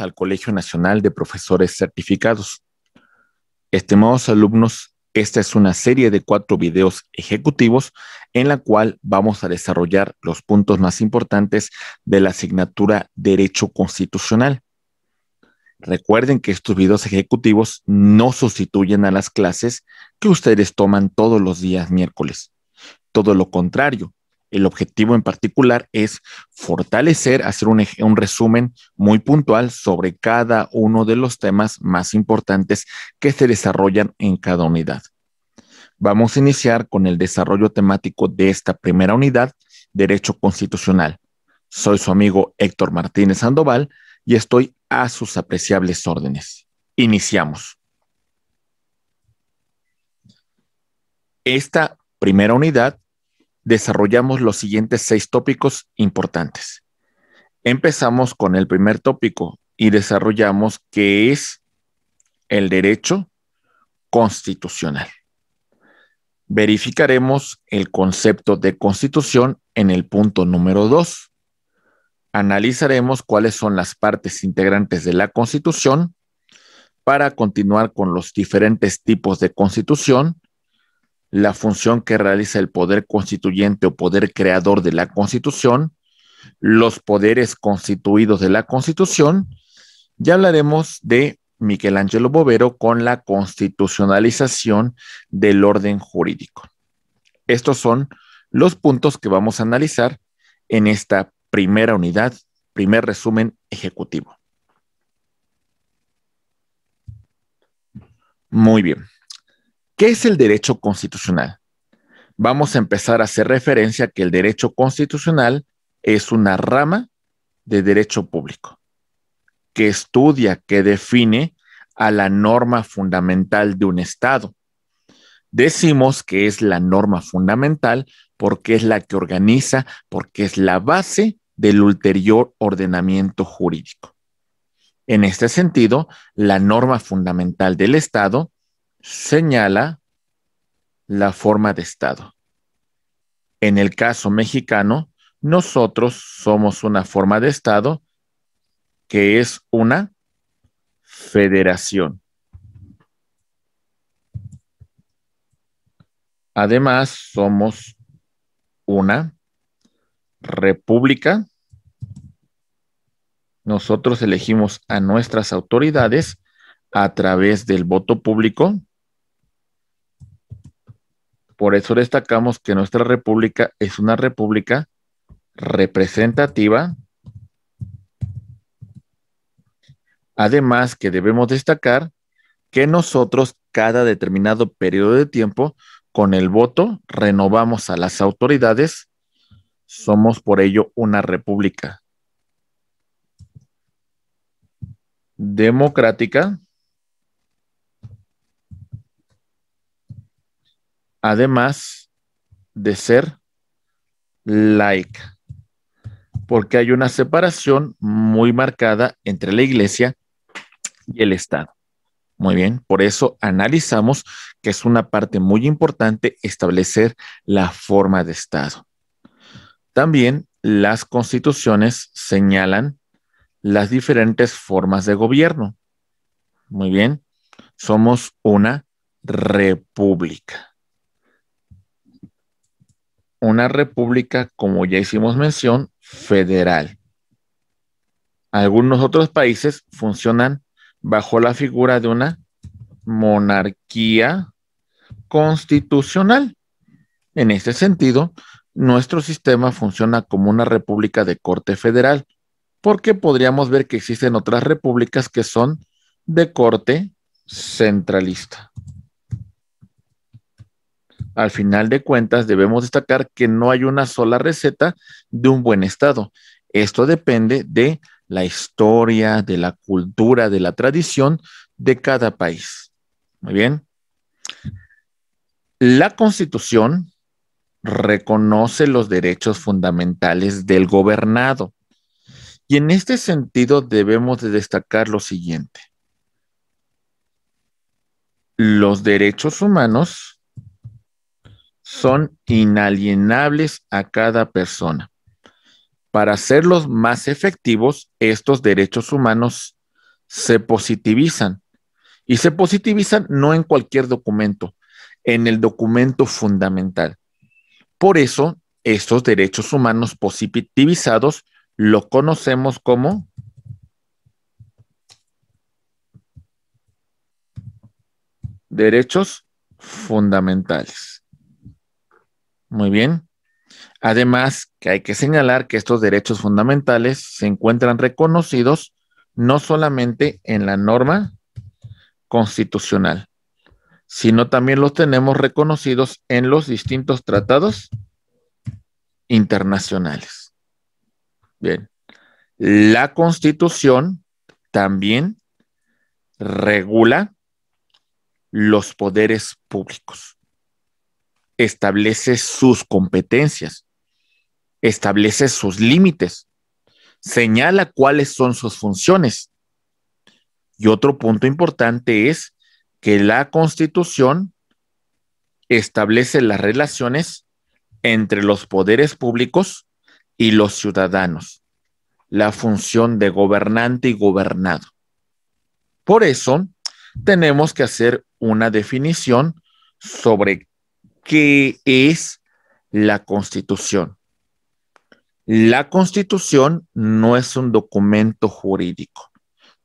al Colegio Nacional de Profesores Certificados. Estimados alumnos, esta es una serie de cuatro videos ejecutivos en la cual vamos a desarrollar los puntos más importantes de la asignatura Derecho Constitucional. Recuerden que estos videos ejecutivos no sustituyen a las clases que ustedes toman todos los días miércoles. Todo lo contrario, el objetivo en particular es fortalecer, hacer un, resumen muy puntual sobre cada uno de los temas más importantes que se desarrollan en cada unidad. Vamos a iniciar con el desarrollo temático de esta primera unidad, Derecho Constitucional. Soy su amigo Héctor Martínez Sandoval y estoy a sus apreciables órdenes. Iniciamos. Esta primera unidad desarrollamos los siguientes seis tópicos importantes. Empezamos con el primer tópico y desarrollamos qué es el derecho constitucional. Verificaremos el concepto de constitución en el punto número 2. Analizaremos cuáles son las partes integrantes de la constitución para continuar con los diferentes tipos de constitución la función que realiza el poder constituyente o poder creador de la constitución, los poderes constituidos de la constitución, ya hablaremos de Michelangelo Bovero con la constitucionalización del orden jurídico. Estos son los puntos que vamos a analizar en esta primera unidad, primer resumen ejecutivo. Muy bien. ¿Qué es el derecho constitucional? Vamos a empezar a hacer referencia a que el derecho constitucional es una rama de derecho público que estudia, que define a la norma fundamental de un Estado. Decimos que es la norma fundamental porque es la que organiza, porque es la base del ulterior ordenamiento jurídico. En este sentido, la norma fundamental del Estado señala la forma de Estado. En el caso mexicano, nosotros somos una forma de Estado que es una federación. Además, somos una república. Nosotros elegimos a nuestras autoridades a través del voto público por eso destacamos que nuestra república es una república representativa. Además que debemos destacar que nosotros cada determinado periodo de tiempo con el voto renovamos a las autoridades. Somos por ello una república democrática además de ser laica, porque hay una separación muy marcada entre la iglesia y el Estado. Muy bien, por eso analizamos que es una parte muy importante establecer la forma de Estado. También las constituciones señalan las diferentes formas de gobierno. Muy bien, somos una república una república, como ya hicimos mención, federal. Algunos otros países funcionan bajo la figura de una monarquía constitucional. En este sentido, nuestro sistema funciona como una república de corte federal, porque podríamos ver que existen otras repúblicas que son de corte centralista. Al final de cuentas, debemos destacar que no hay una sola receta de un buen estado. Esto depende de la historia, de la cultura, de la tradición de cada país. Muy bien. La constitución reconoce los derechos fundamentales del gobernado. Y en este sentido debemos destacar lo siguiente. Los derechos humanos son inalienables a cada persona. Para hacerlos más efectivos, estos derechos humanos se positivizan. Y se positivizan no en cualquier documento, en el documento fundamental. Por eso, estos derechos humanos positivizados lo conocemos como derechos fundamentales. Muy bien. Además, que hay que señalar que estos derechos fundamentales se encuentran reconocidos no solamente en la norma constitucional, sino también los tenemos reconocidos en los distintos tratados internacionales. Bien, la constitución también regula los poderes públicos establece sus competencias, establece sus límites, señala cuáles son sus funciones. Y otro punto importante es que la constitución establece las relaciones entre los poderes públicos y los ciudadanos, la función de gobernante y gobernado. Por eso, tenemos que hacer una definición sobre qué es la constitución. La constitución no es un documento jurídico.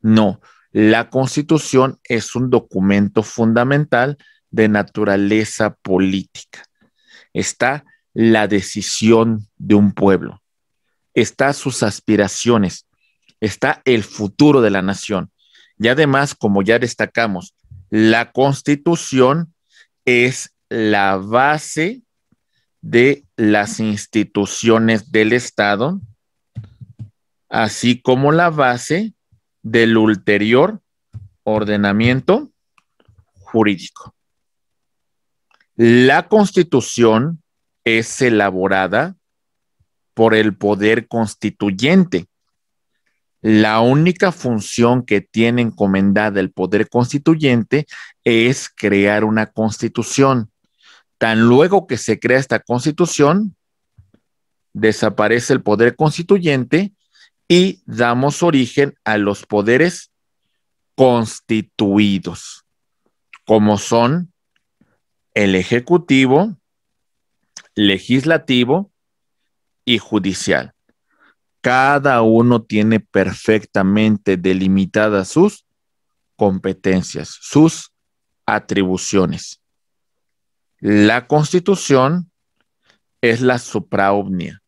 No, la constitución es un documento fundamental de naturaleza política. Está la decisión de un pueblo, está sus aspiraciones, está el futuro de la nación. Y además, como ya destacamos, la constitución es la base de las instituciones del Estado, así como la base del ulterior ordenamiento jurídico. La constitución es elaborada por el poder constituyente. La única función que tiene encomendada el poder constituyente es crear una constitución. Tan luego que se crea esta constitución, desaparece el poder constituyente y damos origen a los poderes constituidos, como son el ejecutivo, legislativo y judicial. Cada uno tiene perfectamente delimitadas sus competencias, sus atribuciones. La constitución es la supraomnia,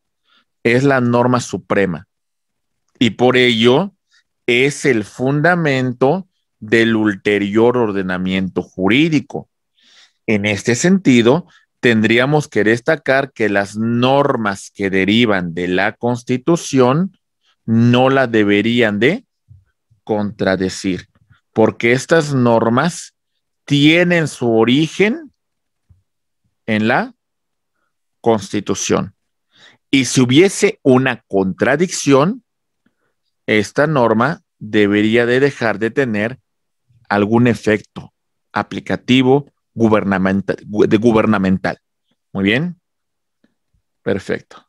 es la norma suprema. Y por ello es el fundamento del ulterior ordenamiento jurídico. En este sentido, tendríamos que destacar que las normas que derivan de la Constitución no la deberían de contradecir, porque estas normas tienen su origen en la Constitución. Y si hubiese una contradicción, esta norma debería de dejar de tener algún efecto aplicativo gubernamental. gubernamental. Muy bien. Perfecto.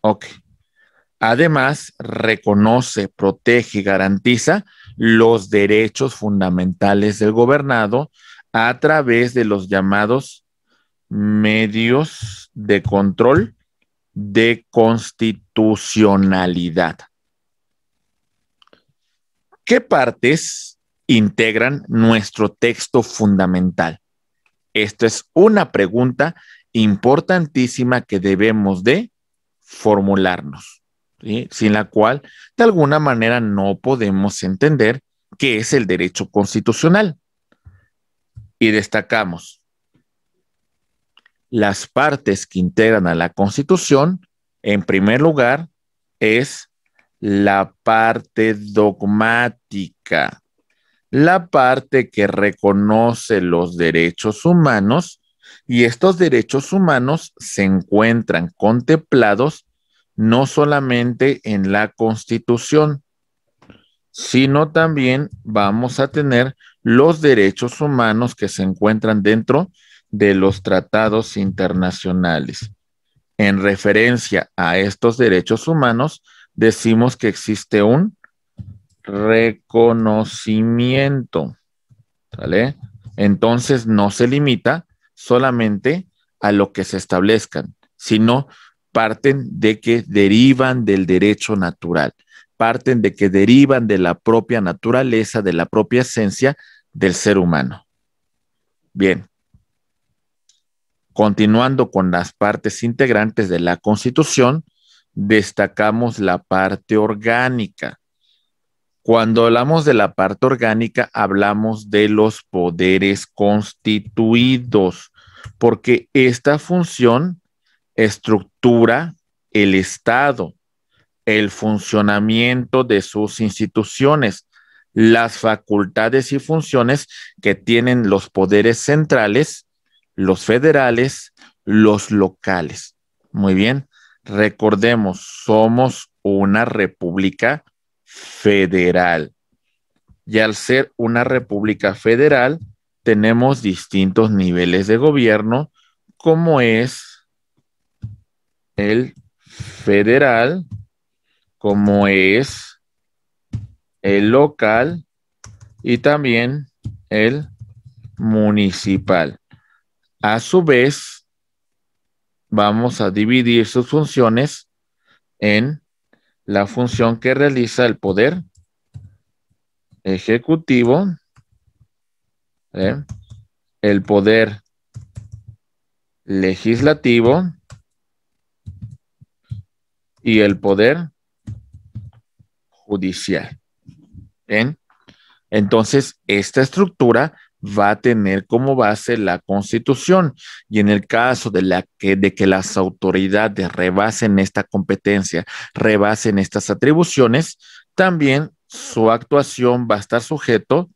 Ok. Además, reconoce, protege y garantiza los derechos fundamentales del gobernado a través de los llamados medios de control de constitucionalidad. ¿Qué partes integran nuestro texto fundamental? Esto es una pregunta importantísima que debemos de formularnos, sin la cual de alguna manera no podemos entender qué es el derecho constitucional y destacamos las partes que integran a la Constitución. En primer lugar, es la parte dogmática, la parte que reconoce los derechos humanos y estos derechos humanos se encuentran contemplados no solamente en la Constitución, sino también vamos a tener los derechos humanos que se encuentran dentro de los tratados internacionales. En referencia a estos derechos humanos, decimos que existe un reconocimiento. Entonces no se limita solamente a lo que se establezcan, sino parten de que derivan del derecho natural parten de que derivan de la propia naturaleza, de la propia esencia del ser humano. Bien. Continuando con las partes integrantes de la Constitución, destacamos la parte orgánica. Cuando hablamos de la parte orgánica, hablamos de los poderes constituidos, porque esta función estructura el Estado el funcionamiento de sus instituciones, las facultades y funciones que tienen los poderes centrales, los federales, los locales. Muy bien, recordemos, somos una república federal. Y al ser una república federal, tenemos distintos niveles de gobierno, como es el federal, como es el local y también el municipal. A su vez, vamos a dividir sus funciones en la función que realiza el poder ejecutivo, ¿eh? el poder legislativo y el poder judicial. en Entonces, esta estructura va a tener como base la constitución y en el caso de, la que, de que las autoridades rebasen esta competencia, rebasen estas atribuciones, también su actuación va a estar sujeto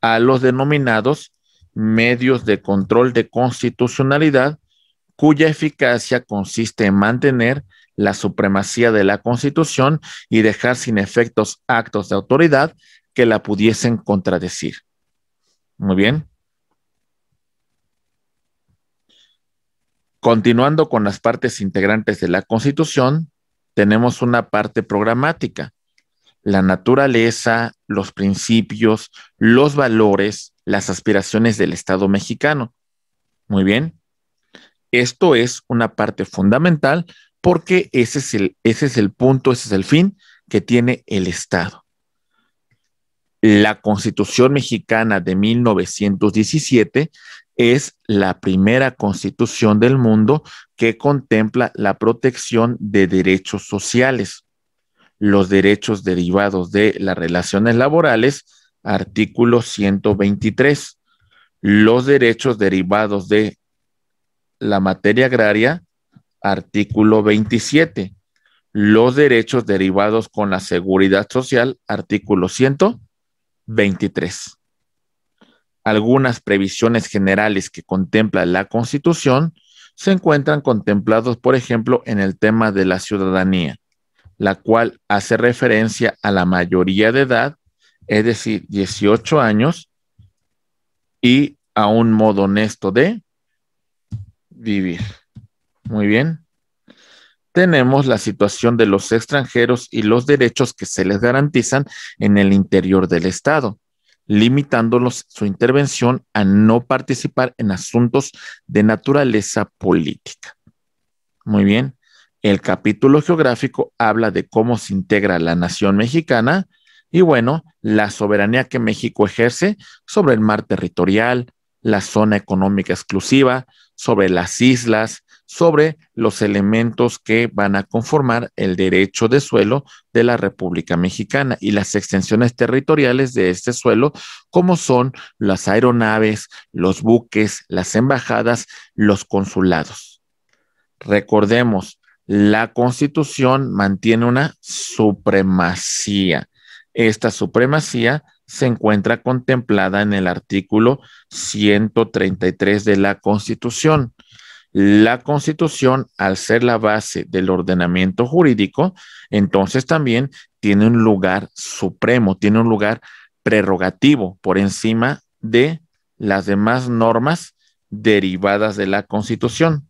a los denominados medios de control de constitucionalidad cuya eficacia consiste en mantener la supremacía de la Constitución y dejar sin efectos actos de autoridad que la pudiesen contradecir. Muy bien. Continuando con las partes integrantes de la Constitución, tenemos una parte programática, la naturaleza, los principios, los valores, las aspiraciones del Estado mexicano. Muy bien. Esto es una parte fundamental porque ese es el, ese es el punto, ese es el fin que tiene el Estado. La Constitución mexicana de 1917 es la primera constitución del mundo que contempla la protección de derechos sociales, los derechos derivados de las relaciones laborales, artículo 123, los derechos derivados de la materia agraria, artículo 27. Los derechos derivados con la seguridad social, artículo 123. Algunas previsiones generales que contempla la Constitución se encuentran contemplados, por ejemplo, en el tema de la ciudadanía, la cual hace referencia a la mayoría de edad, es decir, 18 años, y a un modo honesto de vivir. Muy bien. Tenemos la situación de los extranjeros y los derechos que se les garantizan en el interior del Estado, limitándolos su intervención a no participar en asuntos de naturaleza política. Muy bien. El capítulo geográfico habla de cómo se integra la nación mexicana y bueno, la soberanía que México ejerce sobre el mar territorial, la zona económica exclusiva, sobre las islas, sobre los elementos que van a conformar el derecho de suelo de la República Mexicana y las extensiones territoriales de este suelo, como son las aeronaves, los buques, las embajadas, los consulados. Recordemos, la Constitución mantiene una supremacía. Esta supremacía se encuentra contemplada en el artículo 133 de la Constitución la Constitución, al ser la base del ordenamiento jurídico, entonces también tiene un lugar supremo, tiene un lugar prerrogativo por encima de las demás normas derivadas de la Constitución.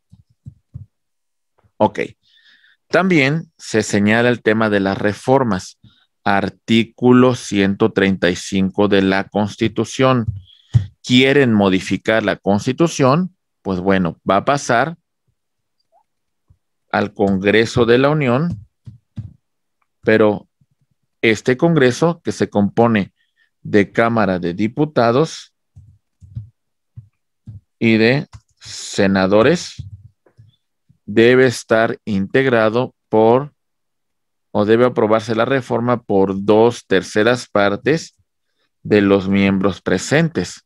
Ok. También se señala el tema de las reformas, artículo 135 de la Constitución. Quieren modificar la Constitución pues bueno, va a pasar al Congreso de la Unión, pero este Congreso que se compone de Cámara de Diputados y de senadores debe estar integrado por o debe aprobarse la reforma por dos terceras partes de los miembros presentes.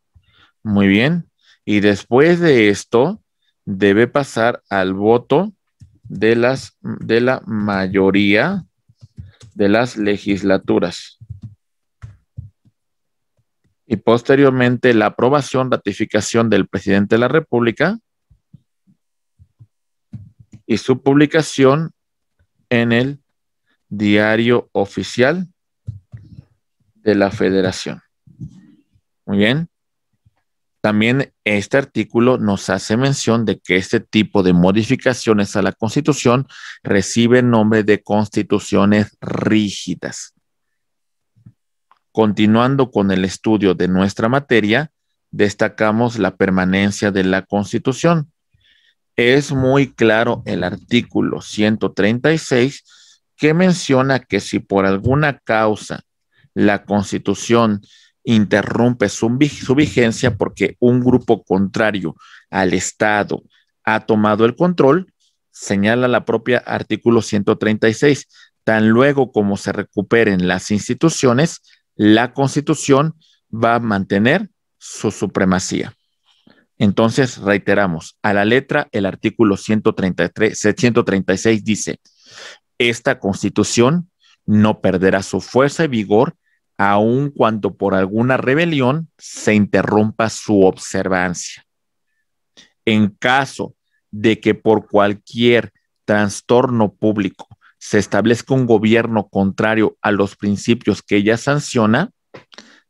Muy bien. Y después de esto, debe pasar al voto de, las, de la mayoría de las legislaturas. Y posteriormente la aprobación, ratificación del presidente de la República y su publicación en el diario oficial de la federación. Muy bien. También este artículo nos hace mención de que este tipo de modificaciones a la constitución recibe nombre de constituciones rígidas. Continuando con el estudio de nuestra materia, destacamos la permanencia de la constitución. Es muy claro el artículo 136 que menciona que si por alguna causa la constitución interrumpe su, vigencia porque un grupo contrario al Estado ha tomado el control, señala la propia artículo 136. Tan luego como se recuperen las instituciones, la Constitución va a mantener su supremacía. Entonces, reiteramos, a la letra, el artículo 133, 136 dice, esta Constitución no perderá su fuerza y vigor aun cuando por alguna rebelión se interrumpa su observancia. En caso de que por cualquier trastorno público se establezca un gobierno contrario a los principios que ella sanciona,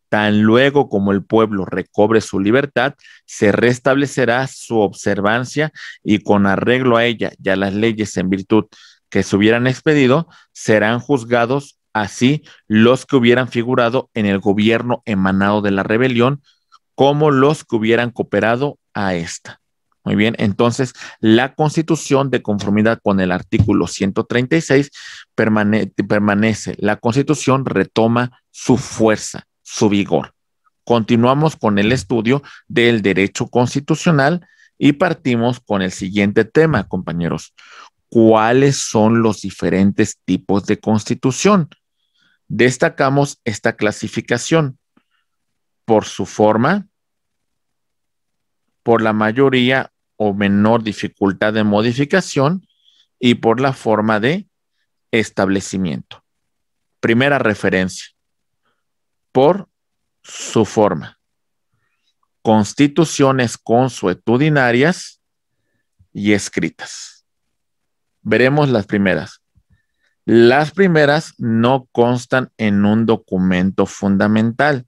tan luego como el pueblo recobre su libertad, se restablecerá su observancia y con arreglo a ella y a las leyes en virtud que se hubieran expedido, serán juzgados así los que hubieran figurado en el gobierno emanado de la rebelión, como los que hubieran cooperado a esta. Muy bien, entonces la constitución de conformidad con el artículo 136 permanece. La constitución retoma su fuerza, su vigor. Continuamos con el estudio del derecho constitucional y partimos con el siguiente tema, compañeros. ¿Cuáles son los diferentes tipos de constitución? Destacamos esta clasificación por su forma, por la mayoría o menor dificultad de modificación y por la forma de establecimiento. Primera referencia, por su forma. Constituciones consuetudinarias y escritas. Veremos las primeras. Las primeras no constan en un documento fundamental.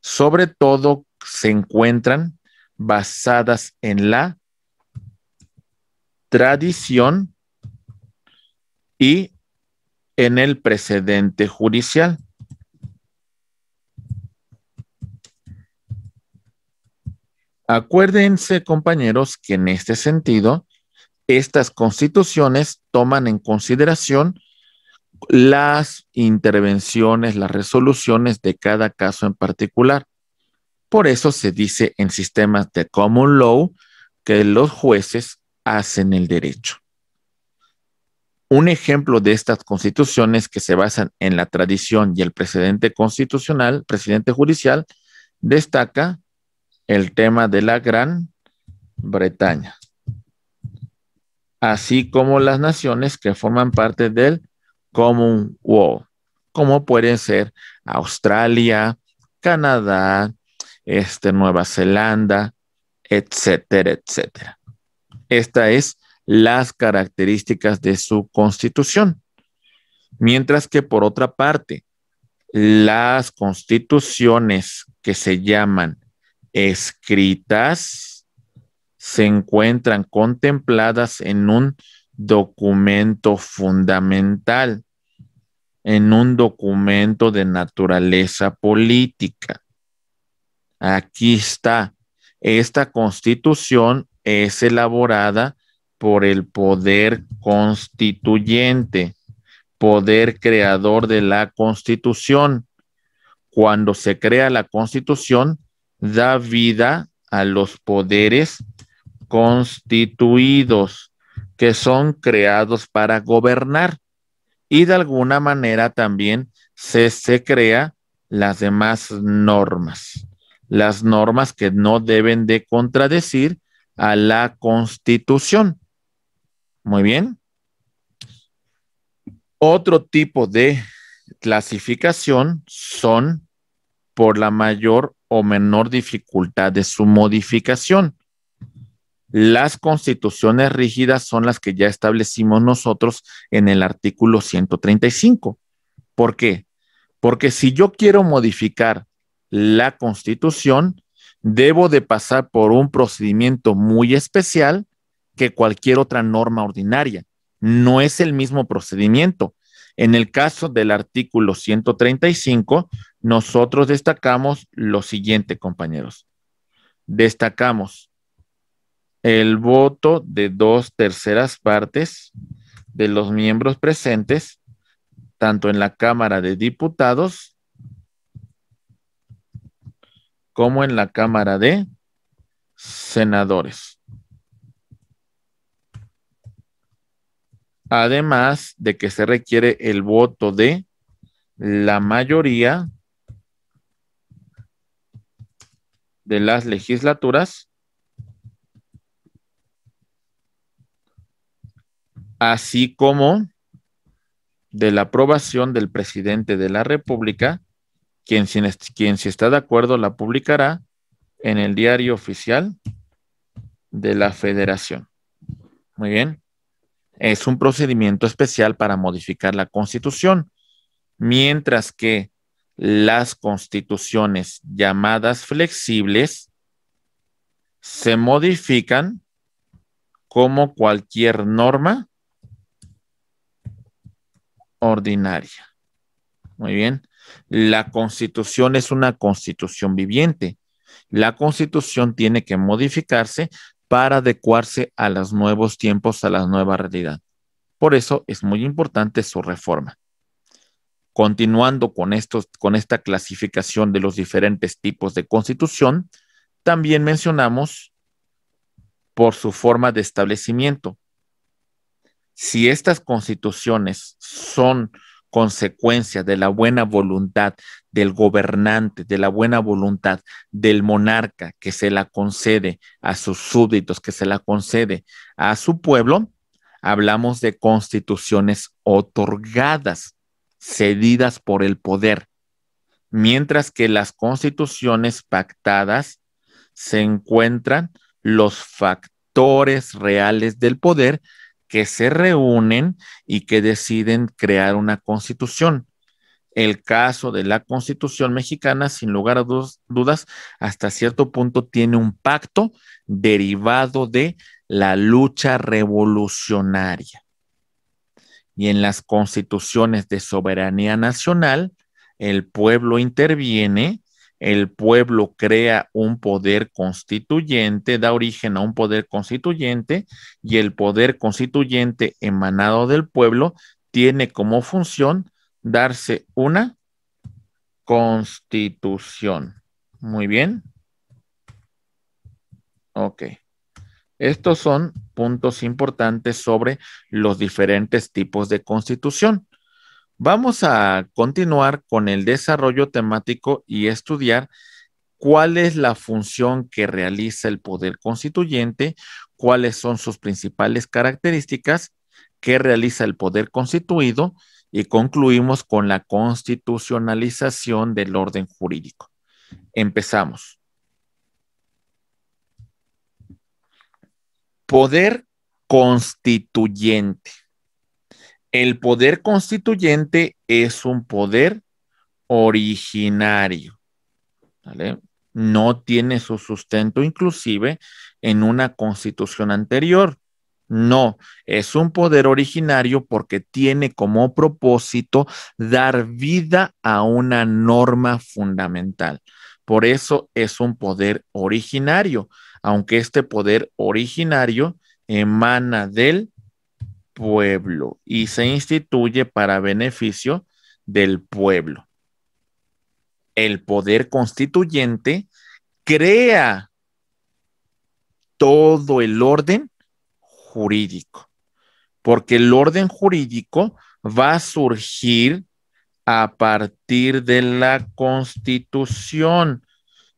Sobre todo se encuentran basadas en la tradición y en el precedente judicial. Acuérdense, compañeros, que en este sentido, estas constituciones toman en consideración las intervenciones, las resoluciones de cada caso en particular. Por eso se dice en sistemas de common law que los jueces hacen el derecho. Un ejemplo de estas constituciones que se basan en la tradición y el precedente constitucional, precedente judicial, destaca el tema de la Gran Bretaña así como las naciones que forman parte del Commonwealth, como pueden ser Australia, Canadá, este, Nueva Zelanda, etcétera, etcétera. Esta es las características de su constitución. Mientras que por otra parte, las constituciones que se llaman escritas se encuentran contempladas en un documento fundamental, en un documento de naturaleza política. Aquí está. Esta constitución es elaborada por el poder constituyente, poder creador de la constitución. Cuando se crea la constitución, da vida a los poderes constituidos, que son creados para gobernar y de alguna manera también se, se crea las demás normas, las normas que no deben de contradecir a la constitución. Muy bien. Otro tipo de clasificación son por la mayor o menor dificultad de su modificación. Las constituciones rígidas son las que ya establecimos nosotros en el artículo 135. ¿Por qué? Porque si yo quiero modificar la constitución, debo de pasar por un procedimiento muy especial que cualquier otra norma ordinaria. No es el mismo procedimiento. En el caso del artículo 135, nosotros destacamos lo siguiente, compañeros. Destacamos el voto de dos terceras partes de los miembros presentes, tanto en la Cámara de Diputados como en la Cámara de Senadores. Además de que se requiere el voto de la mayoría de las legislaturas así como de la aprobación del presidente de la República, quien, quien si está de acuerdo la publicará en el diario oficial de la Federación. Muy bien. Es un procedimiento especial para modificar la constitución, mientras que las constituciones llamadas flexibles se modifican como cualquier norma ordinaria. Muy bien. La constitución es una constitución viviente. La constitución tiene que modificarse para adecuarse a los nuevos tiempos, a la nueva realidad. Por eso es muy importante su reforma. Continuando con, estos, con esta clasificación de los diferentes tipos de constitución, también mencionamos por su forma de establecimiento si estas constituciones son consecuencia de la buena voluntad del gobernante, de la buena voluntad del monarca que se la concede a sus súbditos, que se la concede a su pueblo, hablamos de constituciones otorgadas, cedidas por el poder, mientras que las constituciones pactadas se encuentran los factores reales del poder que se reúnen y que deciden crear una constitución. El caso de la constitución mexicana, sin lugar a dudas, hasta cierto punto tiene un pacto derivado de la lucha revolucionaria. Y en las constituciones de soberanía nacional, el pueblo interviene el pueblo crea un poder constituyente, da origen a un poder constituyente y el poder constituyente emanado del pueblo tiene como función darse una constitución. Muy bien. Ok. Estos son puntos importantes sobre los diferentes tipos de constitución. Vamos a continuar con el desarrollo temático y estudiar cuál es la función que realiza el poder constituyente, cuáles son sus principales características, qué realiza el poder constituido y concluimos con la constitucionalización del orden jurídico. Empezamos. Poder constituyente. El poder constituyente es un poder originario. No tiene su sustento inclusive en una constitución anterior. No, es un poder originario porque tiene como propósito dar vida a una norma fundamental. Por eso es un poder originario, aunque este poder originario emana del pueblo y se instituye para beneficio del pueblo. El poder constituyente crea todo el orden jurídico, porque el orden jurídico va a surgir a partir de la constitución.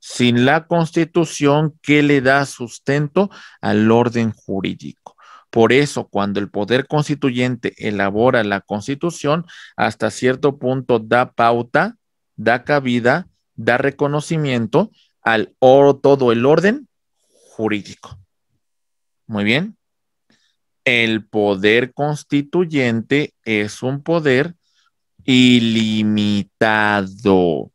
Sin la constitución, que le da sustento al orden jurídico? Por eso, cuando el poder constituyente elabora la constitución, hasta cierto punto da pauta, da cabida, da reconocimiento al todo el orden jurídico. Muy bien. El poder constituyente es un poder ilimitado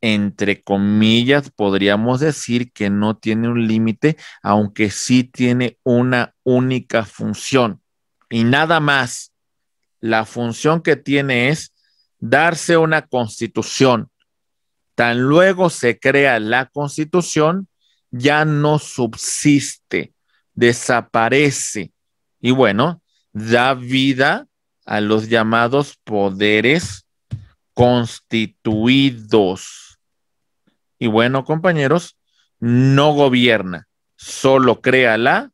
entre comillas, podríamos decir que no tiene un límite, aunque sí tiene una única función y nada más. La función que tiene es darse una constitución. Tan luego se crea la constitución, ya no subsiste, desaparece y bueno, da vida a los llamados poderes constituidos. Y bueno, compañeros, no gobierna, solo crea la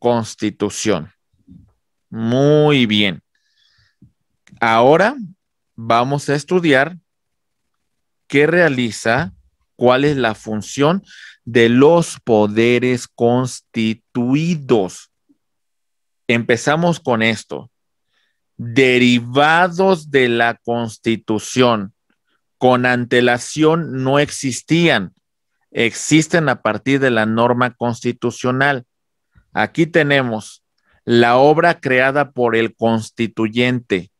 constitución. Muy bien. Ahora vamos a estudiar qué realiza, cuál es la función de los poderes constituidos. Empezamos con esto. Derivados de la constitución con antelación no existían, existen a partir de la norma constitucional. Aquí tenemos la obra creada por el constituyente.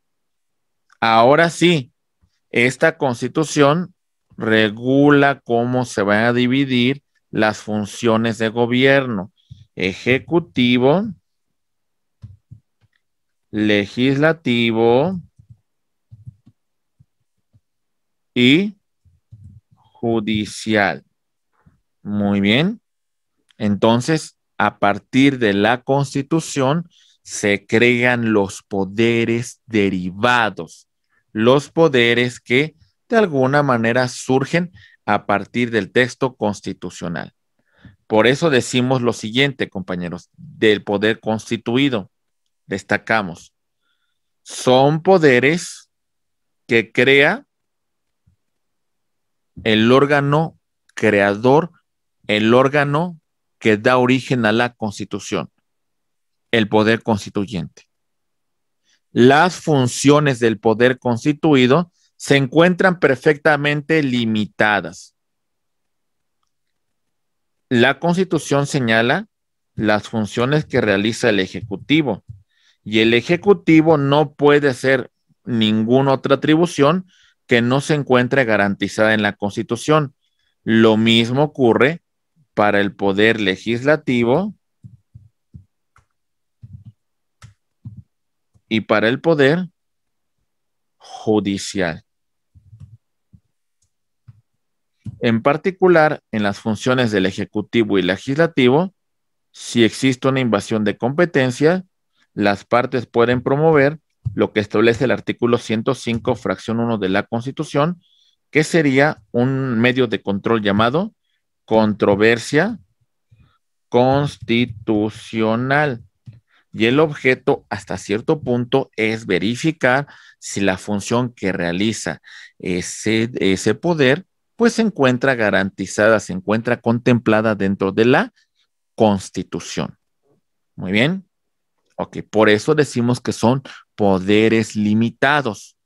Ahora sí, esta constitución regula cómo se van a dividir las funciones de gobierno, ejecutivo, legislativo, y judicial. Muy bien. Entonces, a partir de la constitución se crean los poderes derivados, los poderes que de alguna manera surgen a partir del texto constitucional. Por eso decimos lo siguiente, compañeros, del poder constituido, destacamos, son poderes que crea el órgano creador, el órgano que da origen a la constitución, el poder constituyente. Las funciones del poder constituido se encuentran perfectamente limitadas. La constitución señala las funciones que realiza el Ejecutivo y el Ejecutivo no puede hacer ninguna otra atribución que no se encuentre garantizada en la Constitución. Lo mismo ocurre para el poder legislativo y para el poder judicial. En particular, en las funciones del Ejecutivo y Legislativo, si existe una invasión de competencia, las partes pueden promover lo que establece el artículo 105, fracción 1 de la Constitución, que sería un medio de control llamado controversia constitucional. Y el objeto, hasta cierto punto, es verificar si la función que realiza ese, ese poder, pues se encuentra garantizada, se encuentra contemplada dentro de la Constitución. Muy bien. Ok, por eso decimos que son poderes limitados.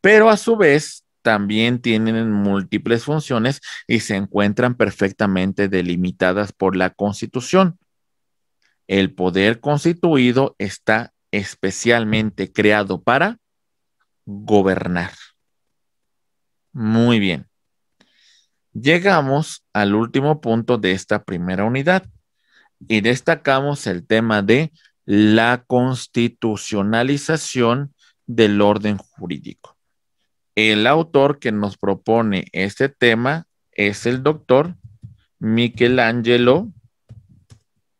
Pero a su vez, también tienen múltiples funciones y se encuentran perfectamente delimitadas por la Constitución. El poder constituido está especialmente creado para gobernar. Muy bien. Llegamos al último punto de esta primera unidad y destacamos el tema de la constitucionalización del orden jurídico. El autor que nos propone este tema es el doctor Michelangelo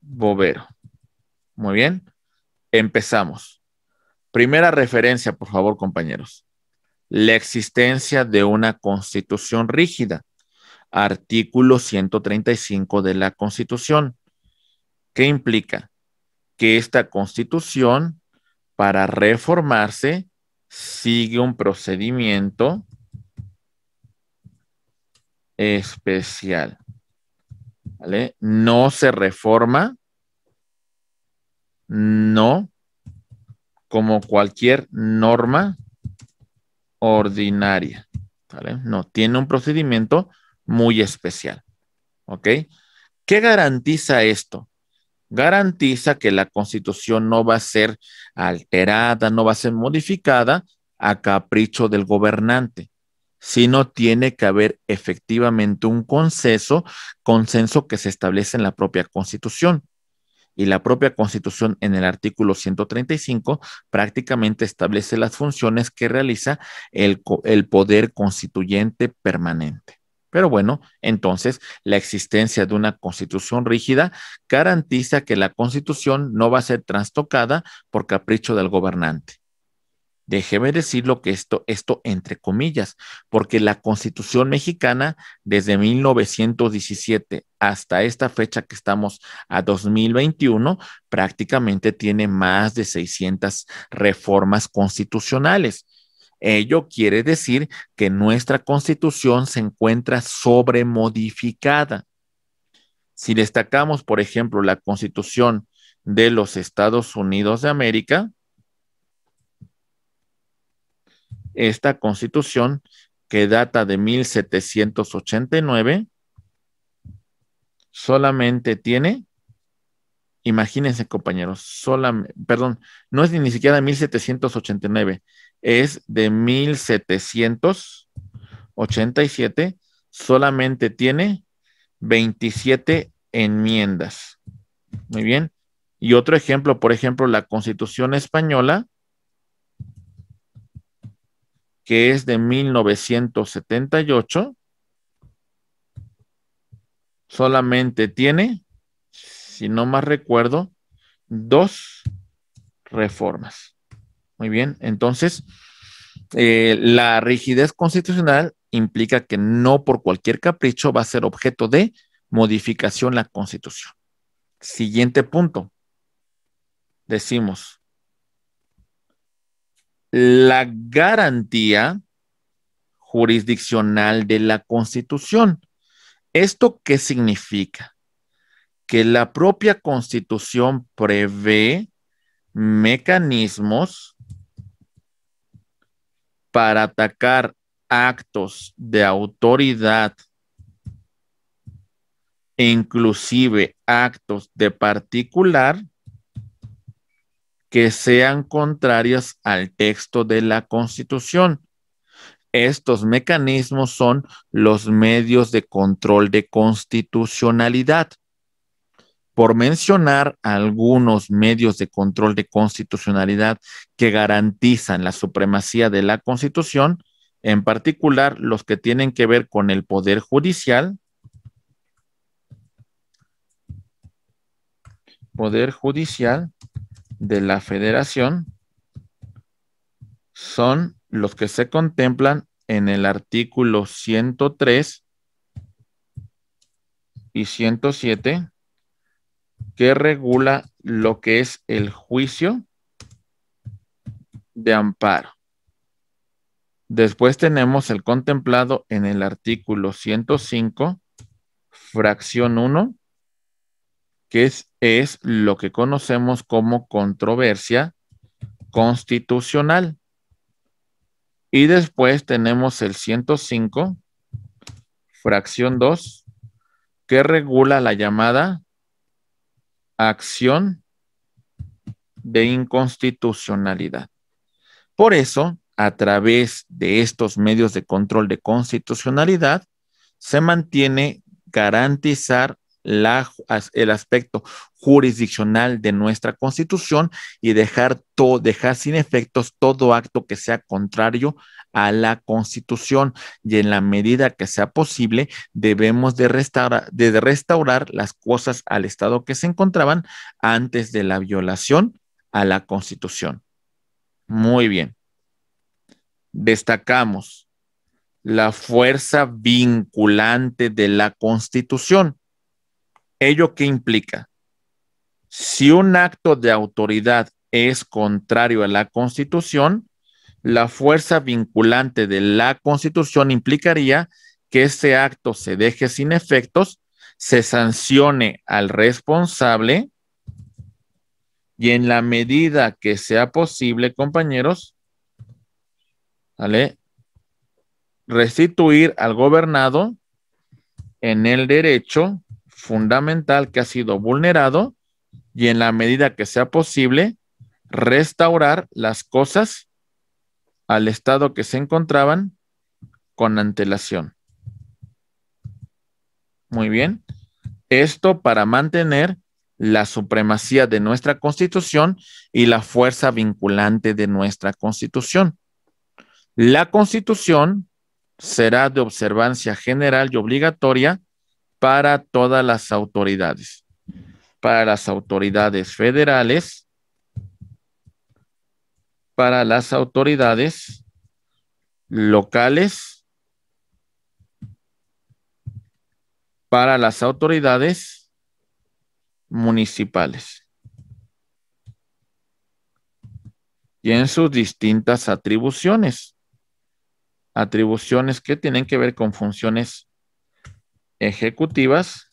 Bovero. Muy bien, empezamos. Primera referencia, por favor, compañeros. La existencia de una constitución rígida. Artículo 135 de la Constitución ¿Qué implica? Que esta constitución, para reformarse, sigue un procedimiento especial. ¿vale? No se reforma, no, como cualquier norma ordinaria. ¿vale? No, tiene un procedimiento muy especial. ¿Ok? ¿Qué garantiza esto? garantiza que la constitución no va a ser alterada, no va a ser modificada a capricho del gobernante, sino tiene que haber efectivamente un consenso, consenso que se establece en la propia constitución. Y la propia constitución en el artículo 135 prácticamente establece las funciones que realiza el, el poder constituyente permanente. Pero bueno, entonces la existencia de una constitución rígida garantiza que la constitución no va a ser trastocada por capricho del gobernante. Déjeme decirlo que esto, esto entre comillas, porque la constitución mexicana desde 1917 hasta esta fecha que estamos a 2021 prácticamente tiene más de 600 reformas constitucionales Ello quiere decir que nuestra constitución se encuentra sobremodificada. Si destacamos, por ejemplo, la constitución de los Estados Unidos de América, esta constitución que data de 1789, solamente tiene, imagínense compañeros, perdón, no es ni siquiera 1789, es de 1787, solamente tiene 27 enmiendas. Muy bien. Y otro ejemplo, por ejemplo, la Constitución Española, que es de 1978, solamente tiene, si no más recuerdo, dos reformas. Muy bien, entonces, eh, la rigidez constitucional implica que no por cualquier capricho va a ser objeto de modificación la constitución. Siguiente punto. Decimos, la garantía jurisdiccional de la constitución. ¿Esto qué significa? Que la propia constitución prevé mecanismos para atacar actos de autoridad, inclusive actos de particular que sean contrarios al texto de la Constitución. Estos mecanismos son los medios de control de constitucionalidad por mencionar algunos medios de control de constitucionalidad que garantizan la supremacía de la Constitución, en particular los que tienen que ver con el Poder Judicial, Poder Judicial de la Federación, son los que se contemplan en el artículo 103 y 107 que regula lo que es el juicio de amparo. Después tenemos el contemplado en el artículo 105, fracción 1, que es, lo que conocemos como controversia constitucional. Y después tenemos el 105, fracción 2, que regula la llamada acción de inconstitucionalidad. Por eso, a través de estos medios de control de constitucionalidad, se mantiene garantizar el aspecto jurisdiccional de nuestra constitución y dejar, dejar sin efectos todo acto que sea contrario a la Constitución y en la medida que sea posible debemos de restaurar, de restaurar las cosas al estado que se encontraban antes de la violación a la Constitución. Muy bien. Destacamos la fuerza vinculante de la Constitución. ¿Ello qué implica? Si un acto de autoridad es contrario a la Constitución, la fuerza vinculante de la Constitución implicaría que ese acto se deje sin efectos, se sancione al responsable y en la medida que sea posible, compañeros, restituir al gobernado en el derecho fundamental que ha sido vulnerado y en la medida que sea posible, restaurar las cosas al estado que se encontraban con antelación. Muy bien. Esto para mantener la supremacía de nuestra constitución y la fuerza vinculante de nuestra constitución. La constitución será de observancia general y obligatoria para todas las autoridades, para las autoridades federales, para las autoridades locales, para las autoridades municipales y en sus distintas atribuciones, atribuciones que tienen que ver con funciones ejecutivas,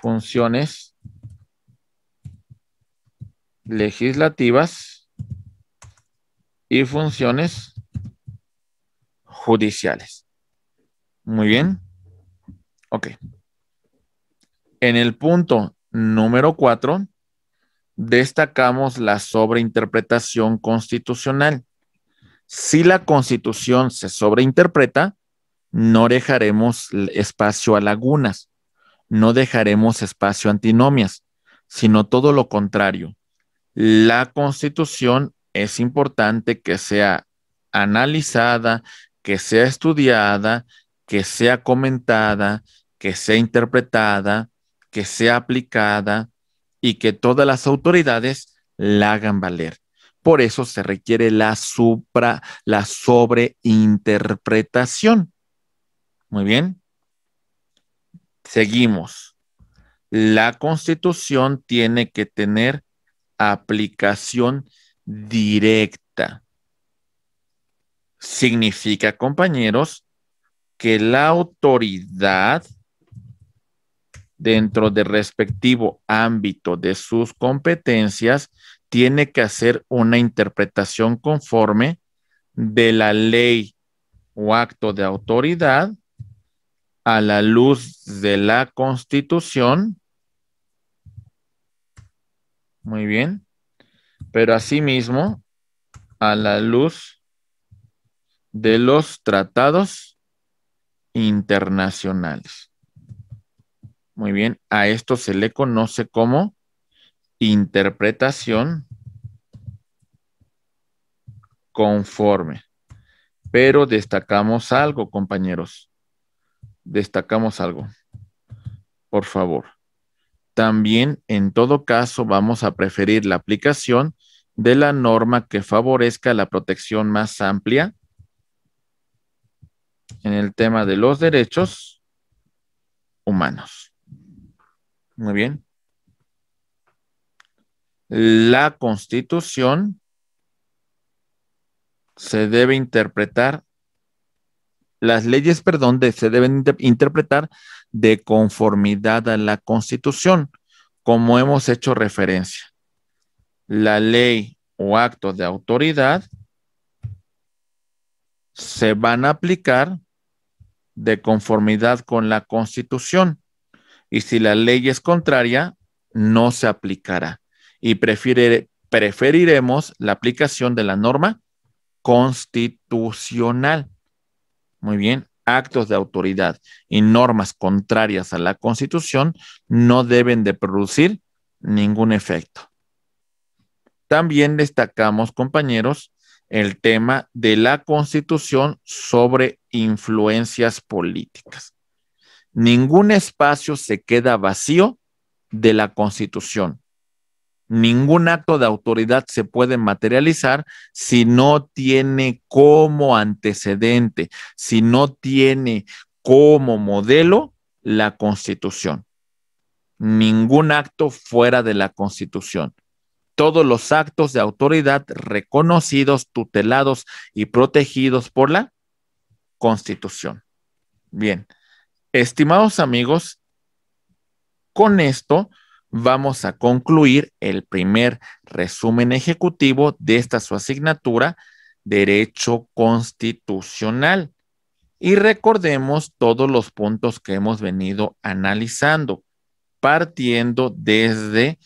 funciones legislativas, y funciones judiciales. Muy bien. Ok. En el punto número cuatro. destacamos la sobreinterpretación constitucional. Si la constitución se sobreinterpreta, no dejaremos espacio a lagunas, no dejaremos espacio a antinomias, sino todo lo contrario. La constitución es importante que sea analizada, que sea estudiada, que sea comentada, que sea interpretada, que sea aplicada y que todas las autoridades la hagan valer. Por eso se requiere la supra, la sobreinterpretación. Muy bien. Seguimos. La constitución tiene que tener aplicación directa. Significa, compañeros, que la autoridad dentro del respectivo ámbito de sus competencias tiene que hacer una interpretación conforme de la ley o acto de autoridad a la luz de la constitución. Muy bien pero asimismo a la luz de los tratados internacionales. Muy bien, a esto se le conoce como interpretación conforme. Pero destacamos algo, compañeros. Destacamos algo. Por favor. También, en todo caso, vamos a preferir la aplicación de la norma que favorezca la protección más amplia en el tema de los derechos humanos. Muy bien. La constitución se debe interpretar, las leyes, perdón, se deben interpretar de conformidad a la Constitución, como hemos hecho referencia. La ley o actos de autoridad se van a aplicar de conformidad con la Constitución y si la ley es contraria, no se aplicará y preferiremos la aplicación de la norma constitucional. Muy bien, actos de autoridad y normas contrarias a la Constitución no deben de producir ningún efecto. También destacamos, compañeros, el tema de la Constitución sobre influencias políticas. Ningún espacio se queda vacío de la Constitución ningún acto de autoridad se puede materializar si no tiene como antecedente, si no tiene como modelo la constitución. Ningún acto fuera de la constitución. Todos los actos de autoridad reconocidos, tutelados y protegidos por la constitución. Bien, estimados amigos, con esto vamos a concluir el primer resumen ejecutivo de esta su asignatura, Derecho Constitucional. Y recordemos todos los puntos que hemos venido analizando, partiendo desde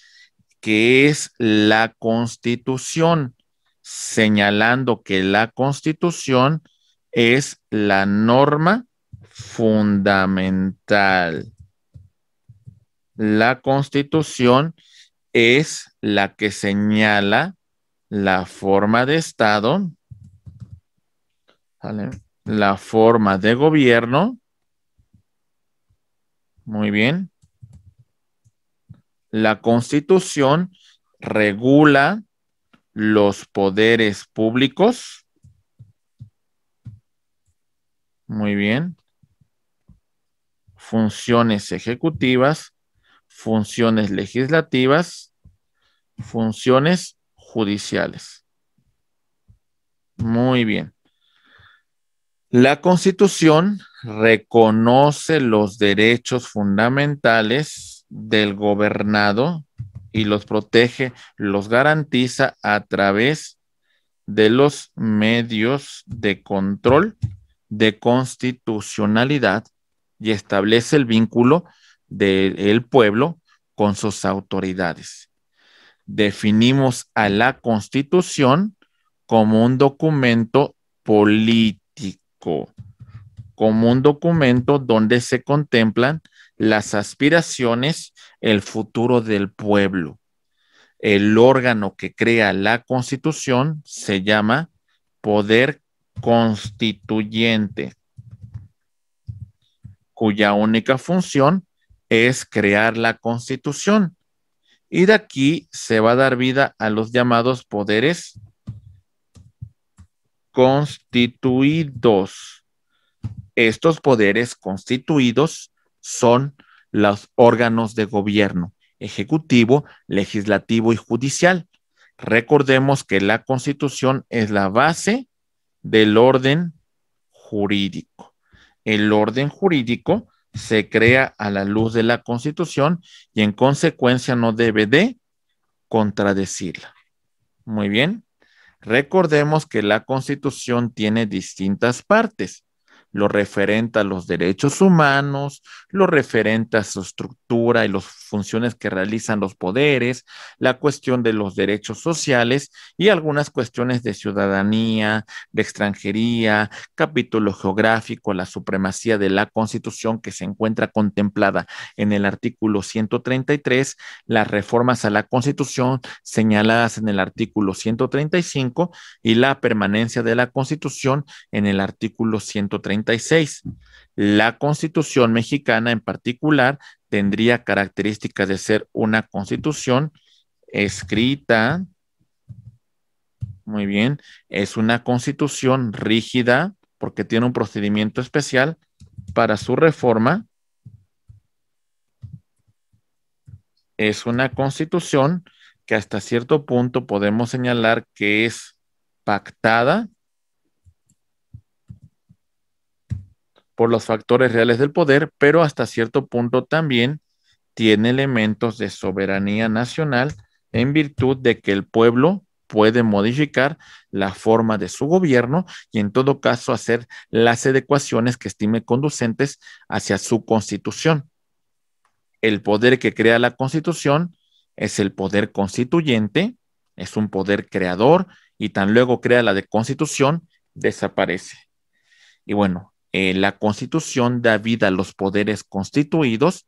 qué es la Constitución, señalando que la Constitución es la norma fundamental la constitución es la que señala la forma de Estado, la forma de gobierno, muy bien, la constitución regula los poderes públicos, muy bien, funciones ejecutivas, funciones legislativas, funciones judiciales. Muy bien. La Constitución reconoce los derechos fundamentales del gobernado y los protege, los garantiza a través de los medios de control de constitucionalidad y establece el vínculo del pueblo con sus autoridades. Definimos a la constitución como un documento político, como un documento donde se contemplan las aspiraciones, el futuro del pueblo. El órgano que crea la constitución se llama poder constituyente, cuya única función es crear la constitución. Y de aquí se va a dar vida a los llamados poderes constituidos. Estos poderes constituidos son los órganos de gobierno, ejecutivo, legislativo y judicial. Recordemos que la constitución es la base del orden jurídico. El orden jurídico se crea a la luz de la Constitución y en consecuencia no debe de contradecirla. Muy bien. Recordemos que la Constitución tiene distintas partes lo referente a los derechos humanos, lo referente a su estructura y las funciones que realizan los poderes, la cuestión de los derechos sociales y algunas cuestiones de ciudadanía, de extranjería, capítulo geográfico, la supremacía de la Constitución que se encuentra contemplada en el artículo 133, las reformas a la Constitución señaladas en el artículo 135 y la permanencia de la Constitución en el artículo 135. La constitución mexicana en particular tendría características de ser una constitución escrita, muy bien, es una constitución rígida porque tiene un procedimiento especial para su reforma. Es una constitución que hasta cierto punto podemos señalar que es pactada por los factores reales del poder, pero hasta cierto punto también tiene elementos de soberanía nacional en virtud de que el pueblo puede modificar la forma de su gobierno y en todo caso hacer las adecuaciones que estime conducentes hacia su constitución. El poder que crea la constitución es el poder constituyente, es un poder creador y tan luego crea la de constitución, desaparece. Y bueno, la Constitución da vida a los poderes constituidos,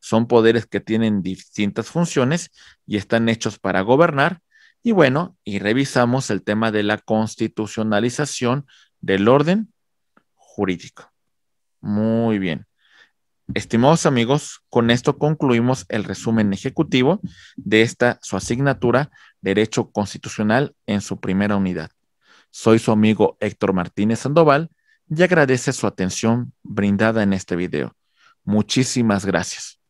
son poderes que tienen distintas funciones y están hechos para gobernar. Y bueno, y revisamos el tema de la constitucionalización del orden jurídico. Muy bien. Estimados amigos, con esto concluimos el resumen ejecutivo de esta su asignatura Derecho Constitucional en su primera unidad. Soy su amigo Héctor Martínez Sandoval y agradece su atención brindada en este video. Muchísimas gracias.